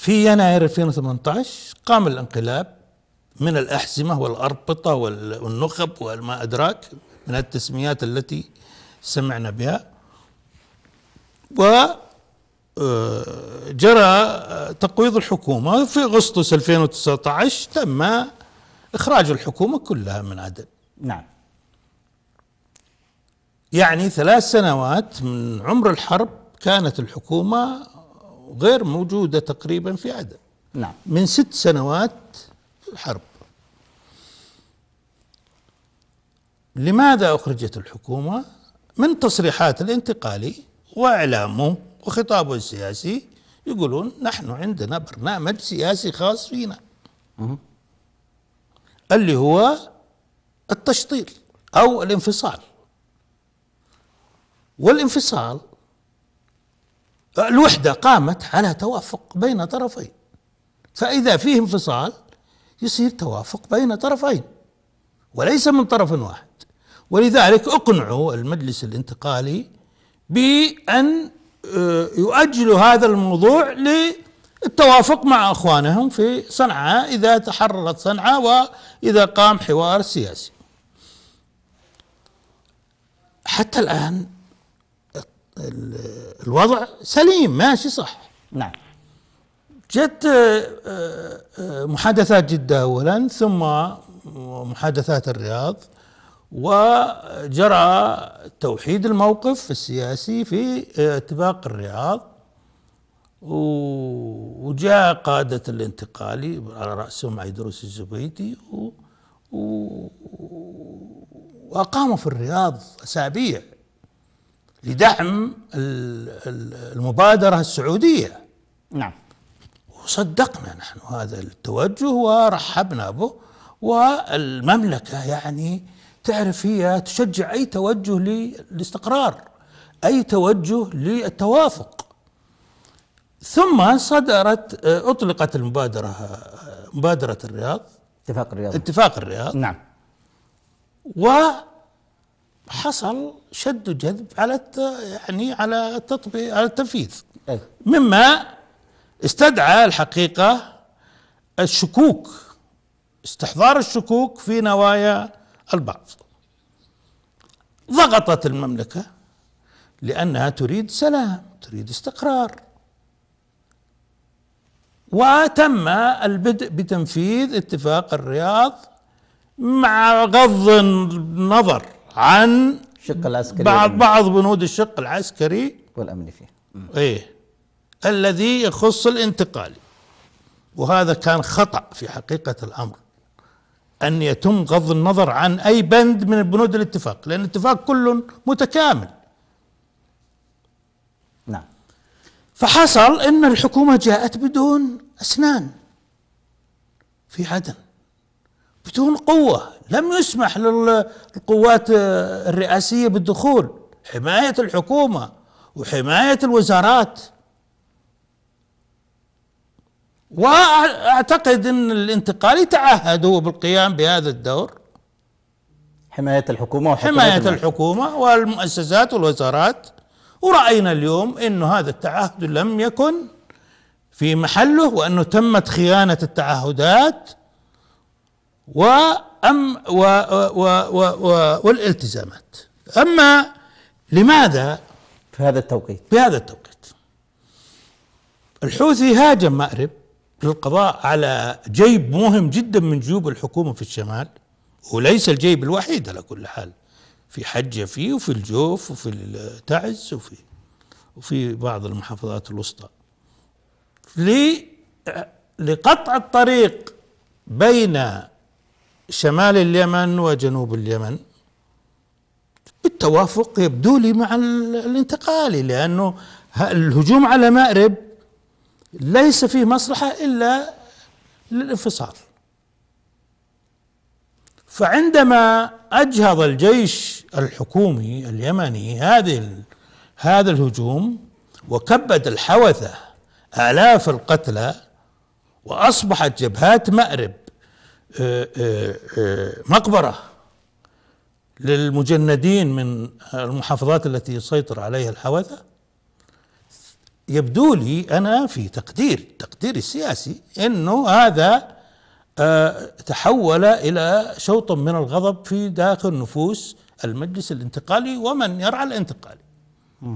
في يناير 2018 قام الانقلاب من الأحزمة والأربطة والنخب وما أدراك من التسميات التي سمعنا بها وجرى آه، آه، تقويض الحكومة في أغسطس 2019 تم إخراج الحكومة كلها من عدن نعم يعني ثلاث سنوات من عمر الحرب كانت الحكومة غير موجودة تقريبا في عدن نعم من ست سنوات حرب لماذا أخرجت الحكومة من تصريحات الانتقالي وإعلامه وخطابه السياسي يقولون نحن عندنا برنامج سياسي خاص فينا اللي هو التشطير أو الانفصال والانفصال الوحدة قامت على توافق بين طرفين فإذا فيه انفصال يصير توافق بين طرفين وليس من طرف واحد ولذلك اقنعوا المجلس الانتقالي بأن آه، يؤجلوا هذا الموضوع للتوافق مع اخوانهم في صنعاء اذا تحررت صنعاء واذا قام حوار سياسي. حتى الان الوضع سليم ماشي صح نعم جت آه، آه، محادثات جدة أولا ثم محادثات الرياض وجرى توحيد الموقف السياسي في اتفاق الرياض وجاء قادة الانتقالي على رأسهم عيدروس الزبيدي و... و... وأقاموا في الرياض أسابيع لدعم المبادرة السعودية نعم وصدقنا نحن هذا التوجه ورحبنا به والمملكة يعني تعرف هي تشجع أي توجه للاستقرار أي توجه للتوافق ثم صدرت آه، أطلقت المبادرة آه، مبادرة الرياض اتفاق الرياض اتفاق الرياض نعم حصل شد وجذب على يعني على التطبيق على التنفيذ مما استدعى الحقيقه الشكوك استحضار الشكوك في نوايا البعض ضغطت المملكه لانها تريد سلام تريد استقرار وتم البدء بتنفيذ اتفاق الرياض مع غض النظر عن الشق العسكري بعض بعض بنود الشق العسكري والامني فيه ايه الذي يخص الانتقال وهذا كان خطا في حقيقه الامر ان يتم غض النظر عن اي بند من بنود الاتفاق لان الاتفاق كله متكامل نعم فحصل ان الحكومه جاءت بدون اسنان في عدن بدون قوة لم يسمح للقوات آه، الرئاسية بالدخول حماية الحكومة وحماية الوزارات واعتقد ان الانتقالي تعهد هو بالقيام بهذا الدور حماية الحكومة حماية الحكومة والمؤسسات والوزارات ورأينا اليوم انه هذا التعهد لم يكن في محله وانه تمت خيانة التعهدات وأم و و و و والالتزامات أما لماذا في هذا التوقيت في هذا التوقيت الحوثي هاجم مأرب للقضاء على جيب مهم جدا من جيوب الحكومة في الشمال وليس الجيب الوحيد على كل حال في حجة فيه وفي الجوف وفي تعز وفي وفي بعض المحافظات الوسطى لقطع الطريق بين شمال اليمن وجنوب اليمن بالتوافق يبدو لي مع الانتقالي لانه الهجوم على مأرب ليس فيه مصلحه الا للانفصال فعندما اجهض الجيش الحكومي اليمني هذه هذا الهجوم وكبد الحوثه الاف القتلى واصبحت جبهات مأرب آه، آه، آه، مقبرة للمجندين من المحافظات التي يسيطر عليها الحوثة يبدو لي أنا في تقدير تقديري السياسي أنه هذا تحول إلى شوط من الغضب في داخل نفوس المجلس الانتقالي ومن يرعى الانتقالي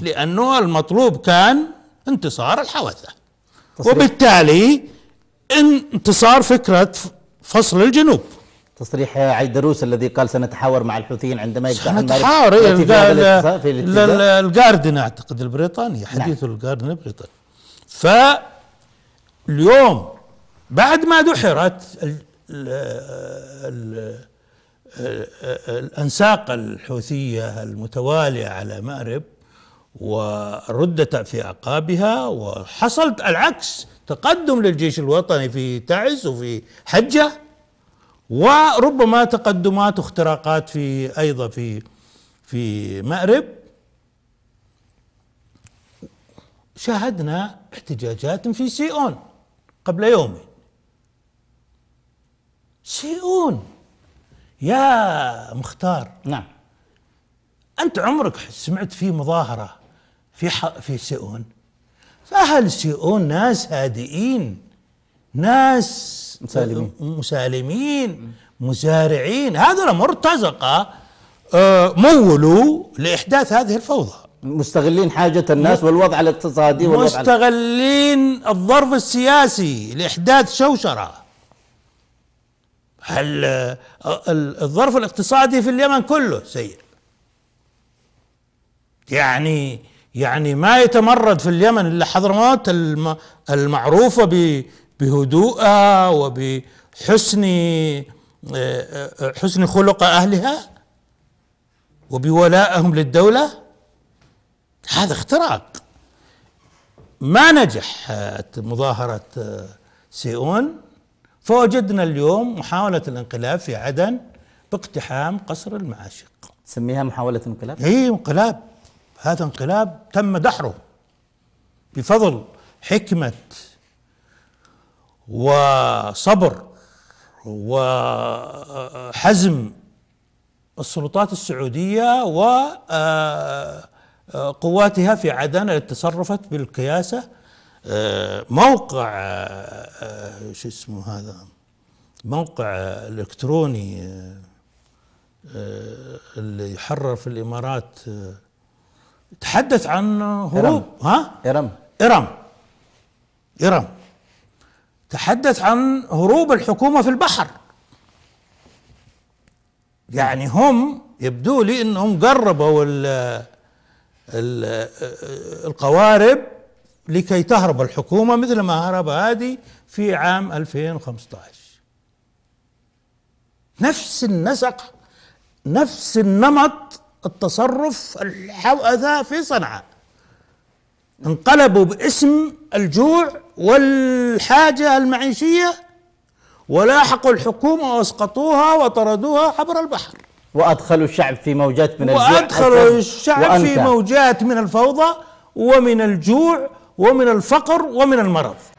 لأنه المطلوب كان انتصار الحوثة وبالتالي انتصار فكرة فصل الجنوب تصريح عيدروس الذي قال سنتحاور مع الحوثيين عندما يقطع سنتحاور الجاردن اعتقد نعم. البريطاني حديث نعم. الجاردن البريطاني ف اليوم بعد ما دحرت الانساق الحوثيه المتواليه على مأرب وردت في عقابها وحصلت العكس تقدم للجيش الوطني في تعز وفي حجه وربما تقدمات واختراقات في ايضا في في مأرب شاهدنا احتجاجات في سيئون قبل يومين سيئون يا مختار نعم أنت عمرك سمعت في مظاهرة في حق في سئون فأهل سئون ناس هادئين ناس مسالمين مسالمين مزارعين هذول مرتزقة آه، مولوا لإحداث هذه الفوضى مستغلين حاجة الناس والوضع الاقتصادي والوضع مستغلين الظرف السياسي لإحداث شوشرة هل آه، الظرف الاقتصادي في اليمن كله سيء يعني يعني ما يتمرد في اليمن الا حضرموت المعروفه بهدوءها وبحسن آه، آه، حسن خلق اهلها وبولائهم للدوله هذا اختراق ما نجحت مظاهره آه، سيئون فوجدنا اليوم محاوله الانقلاب في عدن باقتحام قصر المعاشق تسميها محاوله انقلاب؟ اي انقلاب هذا انقلاب تم دحره بفضل حكمة وصبر وحزم السلطات السعودية وقواتها آه، في عدن التي تصرفت بالقياسة آه، موقع آه، شو اسمه هذا موقع الكتروني اللي يحرر في الامارات تحدث عن هروب إرم. ها إرم إرم إرم تحدث عن هروب الحكومة في البحر يعني هم يبدو لي انهم قربوا ال الـ القوارب لكي تهرب الحكومة مثل ما هرب هذه في عام 2015 نفس النسق نفس النمط التصرف الحوأثة في صنعاء انقلبوا باسم الجوع والحاجة المعيشية ولاحقوا الحكومة وأسقطوها وطردوها عبر البحر وأدخلوا الشعب في موجات من الجوع وأدخلوا الشعب وأنت. في موجات من الفوضى ومن الجوع ومن الفقر ومن المرض